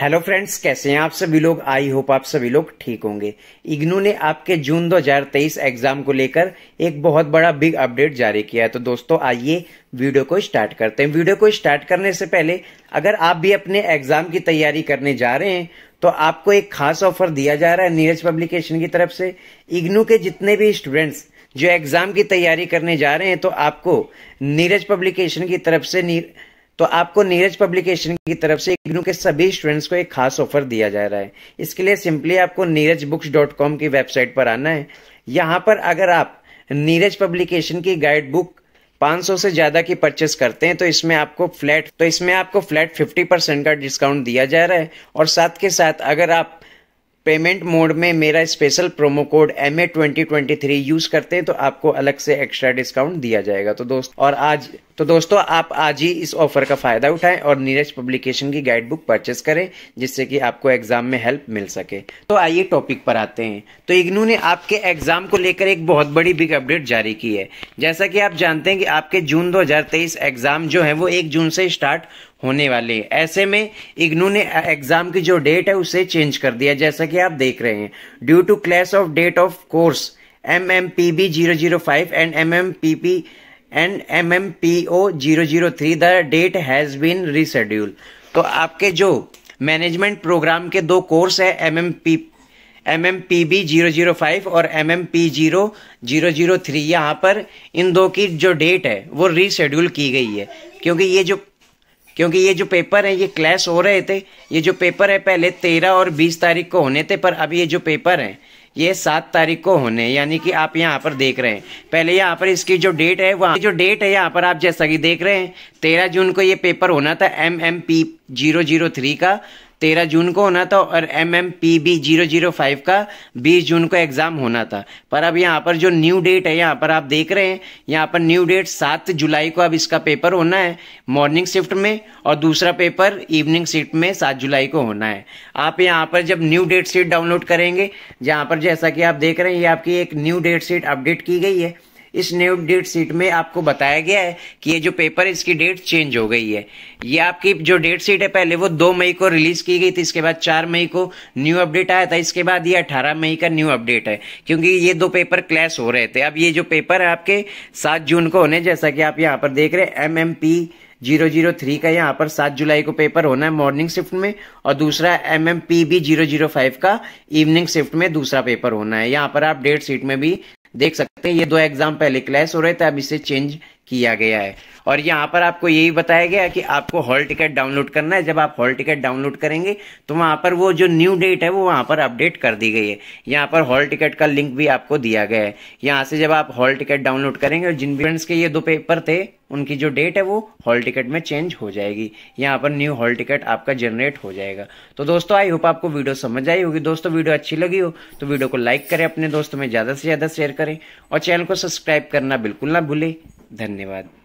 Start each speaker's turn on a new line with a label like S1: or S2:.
S1: hello friends कैसे हैं आप सभी लोग आई होप आप सभी लोग ठीक होंगे इग्नू ने आपके जून 2023 एग्जाम को लेकर एक बहुत बड़ा बिग अपडेट जारी किया है तो दोस्तों आइए वीडियो को स्टार्ट करते हैं वीडियो को स्टार्ट करने से पहले अगर आप भी अपने एग्जाम की तैयारी करने जा रहे हैं तो आपको एक खास ऑफर दिया जा रहा है नीरज पब्लिकेशन की तरफ से इग्नू के जितने भी स्टूडेंट्स जो एग्जाम की तैयारी करने जा रहे हैं तो आपको नीरज पब्लिकेशन की तरफ से नीर... तो आपको नीरज पब्लिकेशन की तरफ से इग्नू के सभी स्टूडेंट्स को एक खास ऑफर दिया जा रहा है इसके लिए सिंपली आपको नीरज की वेबसाइट पर आना है यहाँ पर अगर आप नीरज पब्लिकेशन की गाइड बुक 500 से ज़्यादा की परचेस करते हैं तो इसमें आपको फ्लैट तो इसमें आपको फ्लैट 50 परसेंट का डिस्काउंट दिया जा रहा है और साथ के साथ अगर आप पेमेंट मोड में मेरा special promo code M A twenty twenty three use करते हैं तो आपको अलग से एक्स्ट्रा डिस्काउंट दिया जाएगा तो दोस्त और आज तो दोस्तों आप आज ही इस ऑफर का फायदा उठाएं और नीरज पब्लिकेशन की गाइड बुक परचेस करें जिससे कि आपको एग्जाम में हेल्प मिल सके तो आइए टॉपिक पर आते हैं तो इग्नू ने आपके एग्जाम को लेकर एक बहुत बड़ी बिग अपडेट जारी की है जैसा कि आप जानते हैं कि आपके जून 2023 एग्जाम जो है वो एक जून से स्टार्ट होने वाले है ऐसे में इग्नू ने एग्जाम की जो डेट है उसे चेंज कर दिया जैसा कि आप देख रहे हैं due to clash of date of course M M P B zero zero five and M M P P and M M P O zero zero three the date has been reschedule तो आपके जो management program के दो course है M M P M M P B zero zero five और M M P zero zero zero three यहाँ पर इन दो की जो डेट है वो रिशेड्यूल की गई है क्योंकि ये जो क्योंकि ये जो पेपर है ये क्लैश हो रहे थे ये जो पेपर है पहले तेरह और बीस तारीख को होने थे पर अब ये जो पेपर है ये सात तारीख को होने यानी कि आप यहाँ पर देख रहे हैं पहले यहाँ पर इसकी जो डेट है वहाँ जो डेट है यहाँ पर आप जैसा कि देख रहे हैं तेरह जून को ये पेपर होना था M M P zero zero three का तेरह जून को होना था और M M P B zero zero five का बीस जून को एग्ज़ाम होना था पर अब यहाँ पर जो न्यू डेट है यहाँ पर आप देख रहे हैं यहाँ पर न्यू डेट सात जुलाई को अब इसका पेपर होना है मॉर्निंग शिफ्ट में और दूसरा पेपर इवनिंग शिफ्ट में सात जुलाई को होना है आप यहाँ पर जब न्यू डेट शीट डाउनलोड करेंगे जहाँ पर जैसा कि आप देख रहे हैं ये आपकी एक न्यू डेट शीट अपडेट की गई है इस न्यू डेट शीट में आपको बताया गया है कि ये जो पेपर है इसकी डेट चेंज हो गई है ये आपकी जो डेट शीट है पहले वो दो मई को रिलीज की गई थी इसके बाद चार मई को न्यू अपडेट आया था इसके बाद ये अठारह मई का न्यू अपडेट है क्योंकि ये दो पेपर क्लैश हो रहे थे अब ये जो पेपर है आपके सात जून को होने जैसा कि आप यहाँ पर देख रहे हैं एम जीरो जीरो थ्री का यहाँ पर सात जुलाई को पेपर होना है मॉर्निंग शिफ्ट में और दूसरा M M P B zero zero five का इवनिंग शिफ्ट में दूसरा पेपर होना है यहाँ पर आप डेट शीट में भी देख सकते हैं ये दो एग्जाम पहले क्लैश हो रहे थे अब इसे चेंज किया गया है और यहाँ पर आपको यही बताया गया कि आपको हॉल टिकट डाउनलोड करना है जब आप हॉल टिकट डाउनलोड करेंगे तो वहाँ पर वो जो न्यू डेट है वो वहाँ पर अपडेट कर दी गई है यहाँ पर हॉल टिकट का लिंक भी आपको दिया गया है यहाँ से जब आप हॉल टिकट डाउनलोड करेंगे और जिन फ्रेंड्स के ये दो पेपर थे उनकी जो डेट है वो हॉल टिकट में चेंज हो जाएगी यहाँ पर न्यू हॉल टिकट आपका जनरेट हो जाएगा तो दोस्तों आई होप आपको वीडियो समझ आई होगी दोस्तों वीडियो अच्छी लगी हो तो वीडियो को लाइक करें अपने दोस्तों में ज़्यादा से ज़्यादा शेयर करें और चैनल को सब्सक्राइब करना बिल्कुल ना भूलें धन्यवाद